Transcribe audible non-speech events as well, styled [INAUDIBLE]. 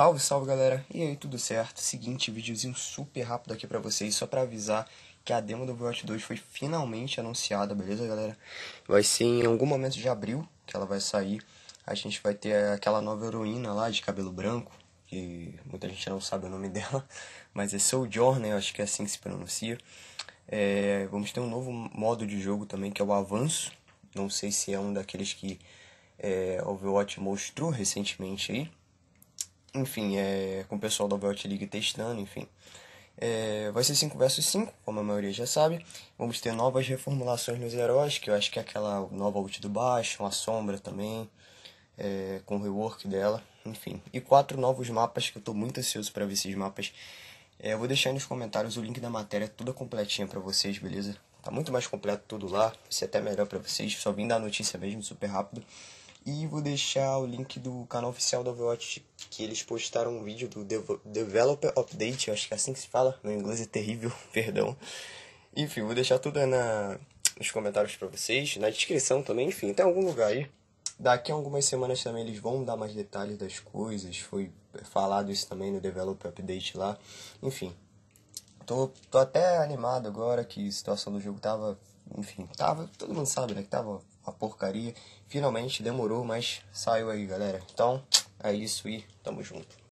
Salve, salve galera! E aí, tudo certo? Seguinte, videozinho super rápido aqui pra vocês, só pra avisar que a demo do Overwatch 2 foi finalmente anunciada, beleza galera? Vai ser em algum momento de abril que ela vai sair. A gente vai ter aquela nova heroína lá de cabelo branco, que muita gente não sabe o nome [LAUGHS] dela, mas é Soul né? eu acho que é assim que se pronuncia. É, vamos ter um novo modo de jogo também, que é o Avanço. Não sei se é um daqueles que é, Overwatch mostrou recentemente aí enfim, é, com o pessoal da Vault League testando, enfim. É, vai ser 5 versus 5, como a maioria já sabe. Vamos ter novas reformulações nos heróis, que eu acho que é aquela nova ult do baixo, uma sombra também, é, com o rework dela, enfim. E quatro novos mapas, que eu estou muito ansioso para ver esses mapas. É, eu vou deixar aí nos comentários o link da matéria, toda completinha para vocês, beleza? Tá muito mais completo tudo lá, vai ser até melhor para vocês. Só vim dar a notícia mesmo, super rápido. E vou deixar o link do canal oficial da Overwatch, que eles postaram um vídeo do Dev Developer Update, acho que é assim que se fala, meu inglês é terrível, [LAUGHS] perdão. Enfim, vou deixar tudo na, nos comentários para vocês, na descrição também, enfim, tem algum lugar aí. Daqui a algumas semanas também eles vão dar mais detalhes das coisas, foi falado isso também no Developer Update lá, enfim. Tô, tô até animado agora que a situação do jogo tava enfim, tava, todo mundo sabe, né? Que tava uma porcaria. Finalmente demorou, mas saiu aí, galera. Então, é isso e tamo junto.